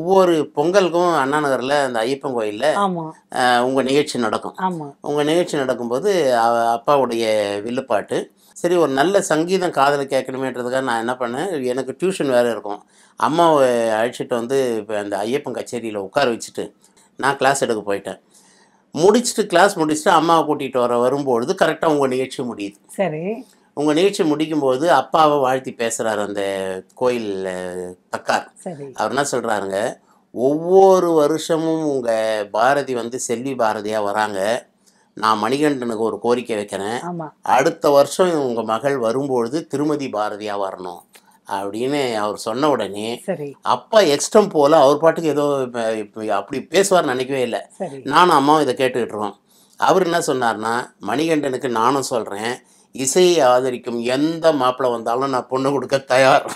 ஒவ்வொரு பொங்கலுக்கும் அண்ணா நகரில் அந்த ஐயப்பன் கோயிலில் உங்கள் நிகழ்ச்சி நடக்கும் உங்கள் நிகழ்ச்சி நடக்கும்போது அப்பாவுடைய வில்லுப்பாட்டு சரி ஒரு நல்ல சங்கீதம் காதலை கேட்கணுமேன்றதுக்காக நான் என்ன பண்ணேன் எனக்கு டியூஷன் வேறு இருக்கும் அம்மாவை அழைச்சிட்டு வந்து இப்போ அந்த ஐயப்பன் கச்சேரியில் உட்கார வச்சுட்டு நான் கிளாஸ் எடுக்க போயிட்டேன் முடிச்சுட்டு கிளாஸ் முடிச்சுட்டு அம்மாவை கூட்டிகிட்டு வர வரும்பொழுது கரெக்டாக உங்கள் நிகழ்ச்சி முடியுது சரி உங்கள் நிகழ்ச்சி முடிக்கும்போது அப்பாவை வாழ்த்தி பேசுகிறார் அந்த கோயில் தக்கார் அவர் என்ன சொல்கிறாருங்க ஒவ்வொரு வருஷமும் உங்கள் பாரதி வந்து செல்வி பாரதியாக வராங்க நான் மணிகண்டனுக்கு ஒரு கோரிக்கை வைக்கிறேன் அடுத்த வருஷம் உங்கள் மகள் வரும்பொழுது திருமதி பாரதியாக வரணும் அப்படின்னு அவர் சொன்ன உடனே அப்பா எக்ஸ்டம் போல அவர் பாட்டுக்கு ஏதோ அப்படி பேசுவார் நினைக்கவே இல்லை நானும் அம்மாவும் இதை கேட்டுக்கிட்டுருவோம் அவர் என்ன சொன்னார்னா மணிகண்டனுக்கு நானும் சொல்கிறேன் இசையை ஆதரிக்கும் எந்த மாப்பிள்ளை வந்தாலும் நான் பொண்ணு கொடுக்க தயார்